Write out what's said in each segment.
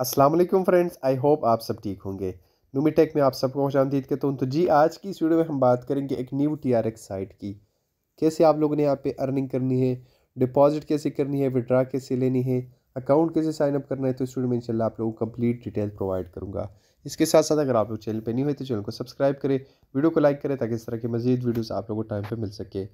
अस्सलाम वालेकुम friends I hope आप सब ठीक होंगे टेक में आप सबको खुश आमदीद कहता हूँ तो जी आज की इस वीडियो में हम बात करेंगे एक new T R X site की कैसे आप लोगों ने यहाँ पे अर्निंग करनी है डिपॉजिट कैसे करनी है विड्रा कैसे लेनी है अकाउंट कैसे साइनअप करना है तो इस वीडियो में इंशाल्लाह आप लोगों को कम्प्लीट डिटेल प्रोवाइड करूँगा इसके साथ साथ अगर आप लोग चैनल पर नहीं हुए तो चैनल को सब्सक्राइब करें वीडियो को लाइक करें ताकि इस तरह के मजीद वीडियोज़ आप लोगों को टाइम पर मिल सके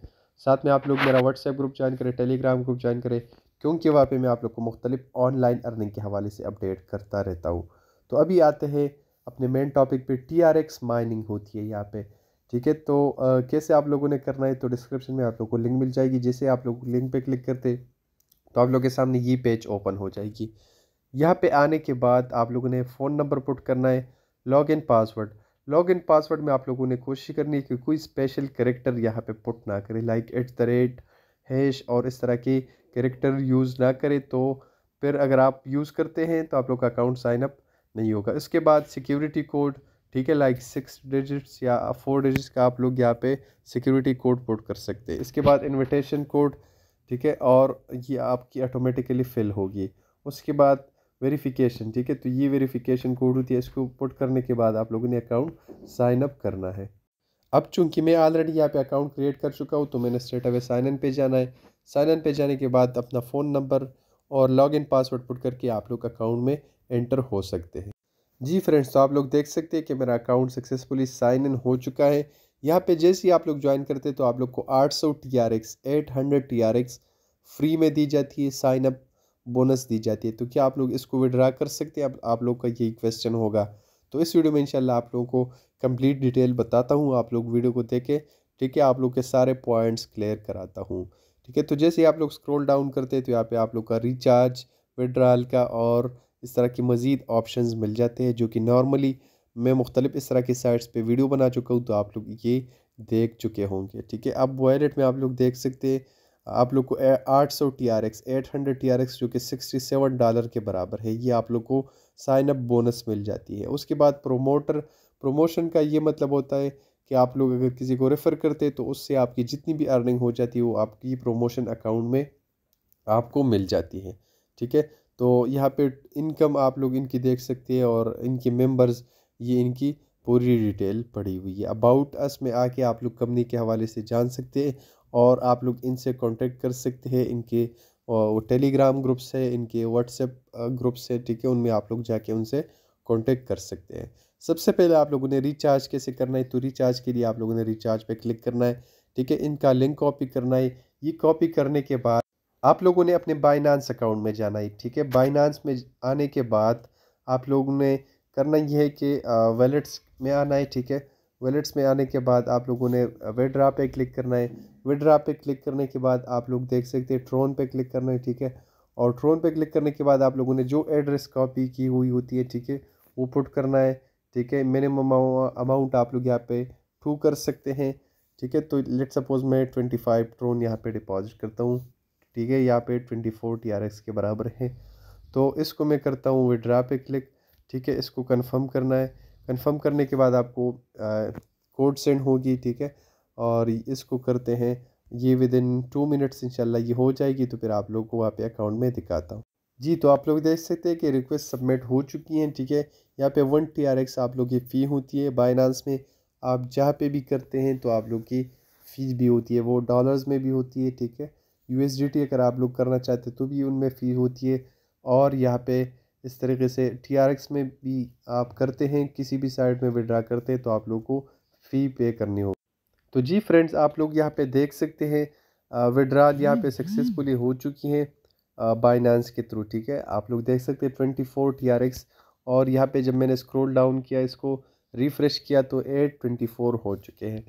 साथ में आप लोग मेरा व्हाट्सएप ग्रुप ज्वाइन करें टेलीग्राम ग्रुप ज्वाइन करें क्योंकि वहाँ पे मैं आप लोग को मुख्तलिफ ऑनलाइन अर्निंग के हवाले से अपडेट करता रहता हूँ तो अभी आते हैं अपने मेन टॉपिक पे टी आर एक्स माइनिंग होती है यहाँ पे ठीक है तो आ, कैसे आप लोगों ने करना है तो डिस्क्रिप्शन में आप लोग को लिंक मिल जाएगी जैसे आप लोग लिंक पर क्लिक करते तो आप लोग के सामने ये पेज ओपन हो जाएगी यहाँ पर आने के बाद आप लोगों ने फ़ोन नंबर पुट करना है log in password log in password में आप लोगों ने कोशिश करनी है कि कोई स्पेशल करेक्टर यहाँ पे पुट ना करे like at the rate hash और इस तरह के करेक्टर यूज़ ना करें तो फिर अगर आप यूज़ करते हैं तो आप लोग का अकाउंट साइन अप नहीं होगा इसके बाद सिक्योरिटी कोड ठीक है लाइक सिक्स डिजिट्स या फोर डिजिट्स का आप लोग यहाँ पे सिक्योरिटी कोड पुट कर सकते हैं इसके बाद इनविटेशन कोड ठीक है और ये आपकी ऑटोमेटिकली फिल होगी उसके बाद वेरिफिकेशन ठीक है तो ये वेरिफिकेशन कोड होती है इसको पुट करने के बाद आप लोगों ने अकाउंट साइनअप करना है अब चूंकि मैं ऑलरेडी यहाँ पे अकाउंट क्रिएट कर चुका हूँ तो मैंने स्ट्रेट अवे साइन इन पे जाना है साइन इन पे जाने के बाद अपना फ़ोन नंबर और लॉग इन पासवर्ड पुट करके आप लोग अकाउंट में एंटर हो सकते हैं जी फ्रेंड्स तो आप लोग देख सकते हैं कि मेरा अकाउंट सक्सेसफुली साइन इन हो चुका है यहाँ पे जैसे ही आप लोग ज्वाइन करते हैं तो आप लोग को आठ सौ T R X eight hundred T R X free में दी जाती है साइन अप बोनस दी जाती है तो क्या आप लोग इसको विड्रा कर सकते हैं आप लोग का यही क्वेश्चन होगा तो इस वीडियो में इंशाल्लाह आप लोगों को कंप्लीट डिटेल बताता हूँ आप लोग वीडियो को देखें ठीक है आप लोग के सारे पॉइंट्स क्लियर कराता हूँ ठीक है तो जैसे ही आप लोग स्क्रॉल डाउन करते हैं तो यहाँ पे आप लोग का रिचार्ज विड्रॉल का और इस तरह की मज़ीद ऑप्शन मिल जाते हैं जो कि नॉर्मली मैं मुख्तलिफ इस तरह की साइट्स पर वीडियो बना चुका हूँ तो आप लोग ये देख चुके होंगे ठीक है अब वॉलेट में आप लोग देख सकते हैं आप लोग को आठ सौ T R X eight hundred T R X जो कि सिक्सटी सेवन डॉलर के बराबर है ये आप लोग को साइन अप बोनस मिल जाती है उसके बाद प्रोमोटर प्रोमोशन का ये मतलब होता है कि आप लोग अगर किसी को रेफ़र करते तो उससे आपकी जितनी भी अर्निंग हो जाती है वो आपकी प्रोमोशन अकाउंट में आपको मिल जाती है ठीक है तो यहाँ पे इनकम आप लोग इनकी देख सकते हैं और इनके मेंबर्स ये इनकी पूरी डिटेल पड़ी हुई है अबाउट अस में आके आप लोग कंपनी के हवाले से जान सकते हैं और आप लोग इनसे कांटेक्ट कर सकते हैं इनके वो टेलीग्राम ग्रुप्स है इनके व्हाट्सएप ग्रुप्स है ठीक है उनमें आप लोग जाके उनसे कांटेक्ट कर सकते हैं सबसे पहले आप लोगों ने रिचार्ज कैसे करना है तो रिचार्ज के लिए आप लोगों ने रिचार्ज पे क्लिक करना है ठीक है इनका लिंक कॉपी करना है ये कॉपी करने के बाद आप लोगों ने अपने बाइनांस अकाउंट में जाना है ठीक है बाइनांस में आने के बाद आप लोगों ने करना यह है कि वैलेट्स में आना है ठीक है वॉलेट्स में आने के बाद आप लोगों ने विड्रा पे क्लिक करना है विड्रा पे क्लिक करने के बाद आप लोग देख सकते हैं ट्रोन पे क्लिक करना है ठीक है और ट्रोन पे क्लिक करने के बाद आप लोगों ने जो एड्रेस कॉपी की हुई होती है ठीक है वो पुट करना है ठीक है मिनिमम अमाउंट आप लोग यहाँ पे टू कर सकते हैं ठीक है तो लेट सपोज मैं ट्वेंटी फाइव ट्रोन यहाँ पर डिपॉजिट करता हूँ ठीक है यहाँ पर twenty four T R X के बराबर है तो इसको मैं करता हूँ विड्रा पे क्लिक ठीक है इसको कन्फर्म करना है कंफर्म करने के बाद आपको कोड सेंड होगी ठीक है और इसको करते हैं ये विद इन टू मिनट्स इंशाल्लाह ये हो जाएगी तो फिर आप लोग को वहाँ पे अकाउंट में दिखाता हूँ जी तो आप लोग देख सकते हैं कि रिक्वेस्ट सबमिट हो चुकी हैं ठीक है यहाँ पे वन टी आर एक्स आप लोग की फ़ी होती है बाइनांस में आप जहाँ पे भी करते हैं तो आप लोग की फ़ीस भी होती है वो डॉलर्स में भी होती है ठीक है यू अगर आप लोग करना चाहते तो भी उनमें फ़ी होती है और यहाँ पर इस तरीके से टी आर एक्स में भी आप करते हैं किसी भी साइट में विड्रा करते हैं तो आप लोगों को फ़ी पे करनी होगी तो जी फ्रेंड्स आप लोग यहाँ पे देख सकते हैं विड्राल यहाँ पे सक्सेसफुली हम्म, हम्म। हो चुकी हैं बाइनांस के थ्रू ठीक है आप लोग देख सकते हैं twenty four T R X और यहाँ पे जब मैंने स्क्रॉल डाउन किया इसको रिफ़्रेश किया तो एट ट्वेंटी फोर हो चुके हैं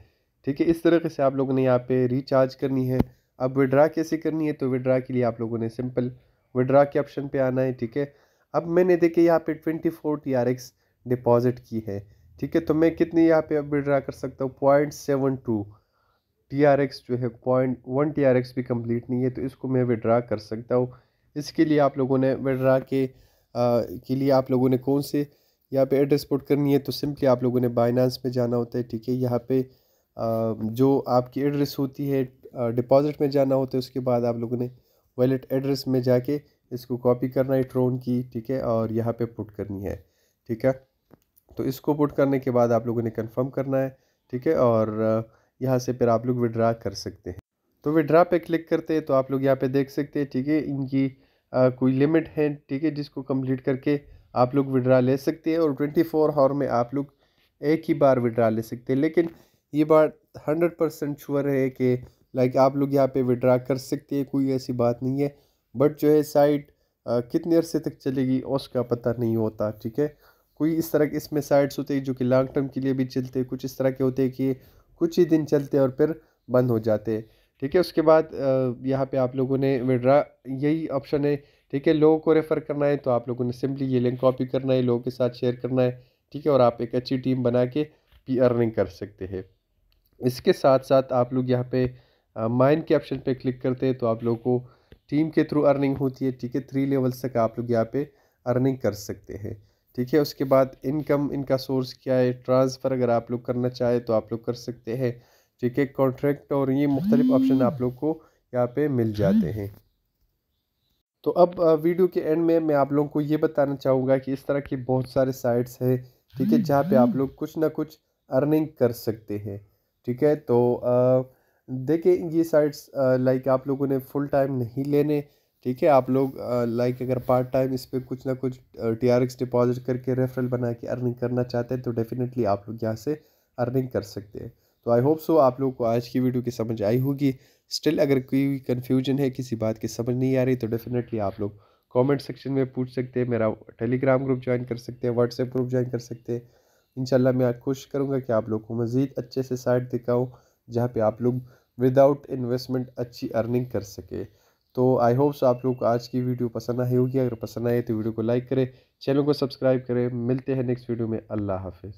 ठीक है इस तरीके से आप लोगों ने यहाँ पे रिचार्ज करनी है अब विड्रा कैसे करनी है तो विड्रा के लिए आप लोगों ने सिंपल विड्रा के ऑप्शन पे आना है ठीक है अब मैंने देखे यहाँ पे twenty four T R X deposit की है ठीक है तो मैं कितनी यहाँ पे अब विड्रा कर सकता हूँ point seven two T R X जो है point one T R X भी कम्प्लीट नहीं है तो इसको मैं विड्रा कर सकता हूँ इसके लिए आप लोगों ने विड्रा के आ, के लिए आप लोगों ने कौन से यहाँ पे एड्रेस पुट करनी है तो सिंपली आप लोगों ने बाइनांस में जाना होता है ठीक है यहाँ पे आ, जो आपकी एड्रेस होती है डिपॉजिट में जाना होता है उसके बाद आप लोगों ने वैलेट एड्रेस में जाके इसको कॉपी करना है ट्रोन की ठीक है और यहाँ पे पुट करनी है ठीक है तो इसको पुट करने के बाद आप लोगों ने कंफर्म करना है ठीक है और यहाँ से फिर आप लोग विड्रा कर सकते हैं तो विड्रा पे क्लिक करते हैं तो आप लोग यहाँ पे देख सकते हैं ठीक है इनकी आ, कोई लिमिट है ठीक है जिसको कम्प्लीट करके आप लोग विड्रा ले सकते हैं और ट्वेंटी फोर आवर में आप लोग एक ही बार विड्रा ले सकते हैं लेकिन ये बात हंड्रेड परसेंट श्योर है कि लाइक आप लोग यहाँ पे विड्रा कर सकते हैं कोई ऐसी बात नहीं है बट जो है साइट कितने अरसे तक चलेगी उसका पता नहीं होता ठीक है कोई इस तरह के इसमें साइट्स होते हैं जो कि लॉन्ग टर्म के लिए भी चलते हैं कुछ इस तरह के होते हैं कि कुछ ही दिन चलते और फिर बंद हो जाते हैं ठीक है उसके बाद यहाँ पे आप लोगों ने विड्रा यही ऑप्शन है ठीक है लोगों को रेफ़र करना है तो आप लोगों ने सिंपली ये लिंक कॉपी करना है लोगों के साथ शेयर करना है ठीक है और आप एक अच्छी टीम बना के पी अर्निंग कर सकते हैं इसके साथ साथ आप लोग यहाँ पे माइन के ऑप्शन पे क्लिक करते हैं तो आप लोगों को टीम के थ्रू अर्निंग होती है ठीक है थ्री लेवल्स तक आप लोग यहाँ पे अर्निंग कर सकते हैं ठीक है उसके बाद इनकम इनका सोर्स क्या है ट्रांसफ़र अगर आप लोग करना चाहे तो आप लोग कर सकते हैं ठीक है कॉन्ट्रैक्ट और ये मुख्तलिफ ऑप्शन आप लोग को यहाँ पे मिल जाते हैं तो अब वीडियो के एंड में मैं आप लोगों को ये बताना चाहूँगा कि इस तरह के बहुत सारे साइट्स हैं ठीक है जहाँ पे आप लोग कुछ ना कुछ अर्निंग कर सकते हैं ठीक है तो देखिए ये साइट्स लाइक आप लोगों ने फुल टाइम नहीं लेने ठीक है आप लोग लाइक अगर पार्ट टाइम इस पर कुछ ना कुछ टी आर एक्स डिपॉजिट करके रेफरल बना के अर्निंग करना चाहते हैं तो डेफ़िनेटली आप लोग यहाँ से अर्निंग कर सकते हैं तो आई होप सो आप लोग को आज की वीडियो की समझ आई होगी स्टिल अगर कोई कन्फ्यूजन है किसी बात की समझ नहीं आ रही तो डेफ़िनेटली आप लोग कमेंट सेक्शन में पूछ सकते हैं मेरा टेलीग्राम ग्रुप ज्वाइन कर सकते हैं व्हाट्सएप ग्रुप ज्वाइन कर सकते हैं इंशाल्लाह मैं कोशिश करूँगा कि आप लोग को मज़ीद अच्छे से साइट दिखाऊँ जहाँ पे आप लोग विदाउट इन्वेस्टमेंट अच्छी अर्निंग कर सके तो आई होप सो आप लोग को आज की वीडियो पसंद आई होगी अगर पसंद आए तो वीडियो को लाइक करें चैनल को सब्सक्राइब करें मिलते हैं नेक्स्ट वीडियो में अल्लाह हाफिज़